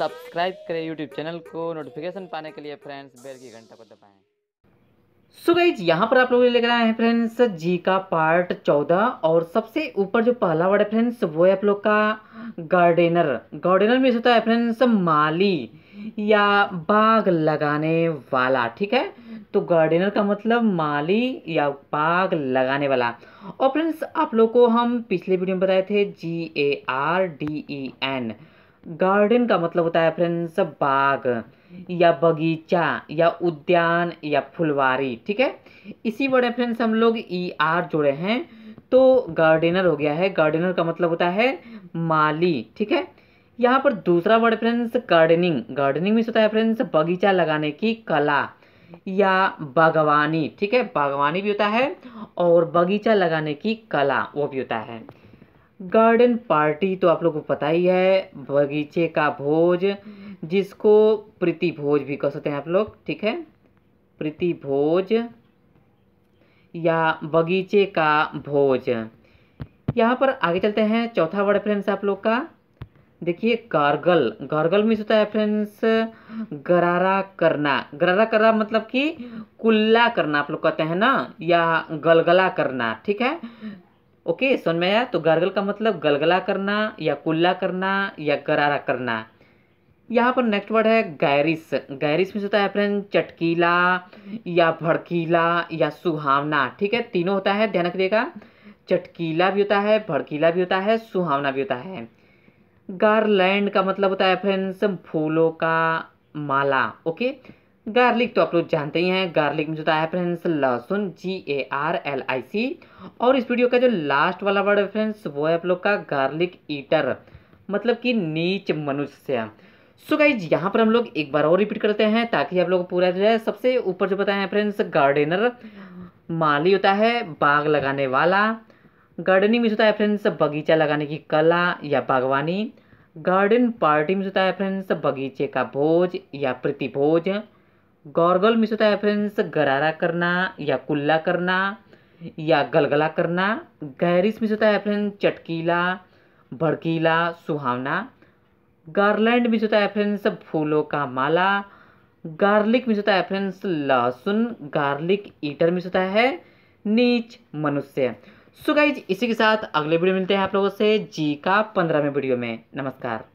subscribe करें YouTube channel को notification पाने के लिए फ्रेंड्स बेल की घंटा को दबाएं सो गई यहाँ पर आप लोग लेकर आए हैं फ्रेंड्स जी का पार्ट चौदह और सबसे ऊपर जो पहला वर्ड है फ्रेंड्स वो है आप लोग का गार्डेनर गार्डेनर में होता है फ्रेंड्स माली या बाग लगाने वाला ठीक है तो गार्डेनर का मतलब माली या बाग लगाने वाला और फ्रेंड्स आप लोग को हम पिछले वीडियो में बताए थे G A R D E N garden का मतलब होता है फ्रेंड्स बाग या बगीचा या उद्यान या फुलवारी ठीक है इसी वर्ड है फ्रेंड्स हम लोग ई आर जोड़े हैं तो गार्डनर हो गया है गार्डनर का मतलब होता है माली ठीक है यहाँ पर दूसरा वर्ड फ्रेंड्स गार्डनिंग गार्डनिंग में होता है फ्रेंड्स बगीचा लगाने की कला या बागवानी ठीक है बागवानी भी होता है और बगीचा लगाने की कला वो भी होता है गार्डन पार्टी तो आप लोग को पता ही है बगीचे का भोज जिसको प्रीति भोज भी कह सकते हैं आप लोग ठीक है प्रीति भोज या बगीचे का भोज यहाँ पर आगे चलते हैं चौथा वर्ड फ्रेंड्स आप लोग का देखिए गार्गल गार्गल मीन्स होता है फ्रेंड्स गरारा करना गरारा करना मतलब कि कुल्ला करना आप लोग कहते हैं ना या गलगला करना ठीक है ओके सुन में आया तो गर्गल का मतलब गलगला करना या कुल्ला करना या गरारा करना यहाँ पर नेक्स्ट वर्ड है गैरिस गैरिस में होता है फ्रेंड चटकीला या भड़कीला या सुहावना ठीक है तीनों होता है ध्यान रखिएगा चटकीला भी होता है भड़कीला भी होता है सुहावना भी होता है गारलैंड का मतलब होता है फ्रेंड्स फूलों का माला ओके गार्लिक तो आप लोग जानते ही हैं गार्लिक में जो है फ्रेंड्स लहसुन जी ए आर एल आई सी और इस वीडियो का जो लास्ट वाला वर्ड है फ्रेंड्स वो है आप लोग का गार्लिक ईटर मतलब कि नीच मनुष्य सो गाइज यहाँ पर हम लोग एक बार और रिपीट करते हैं ताकि आप लोग पूरा जो है सबसे ऊपर जो बताया फ्रेंड्स गार्डनर माली होता है बाग लगाने वाला गार्डनिंग में होता है फ्रेंड्स बगीचा लगाने की कला या बागवानी गार्डन पार्टी में होता है फ्रेंड्स बगीचे का भोज या प्रतिभोज गौरगल मिस होता है फ्रेंड्स तो गरारा करना या कुल्ला करना या गलगला करना गैरिस मिस होता है फ्रेंड्स चटकीला भड़कीला सुहावना गार्लैंड मिस होता है फ्रेंड्स तो फूलों का माला गार्लिक मिस होता है फ्रेंड्स लहसुन गार्लिक ईटर मिस होता तो है नीच मनुष्य सो गाइज इसी के साथ अगले वीडियो मिलते हैं आप लोगों से जी का पंद्रहवें वीडियो में नमस्कार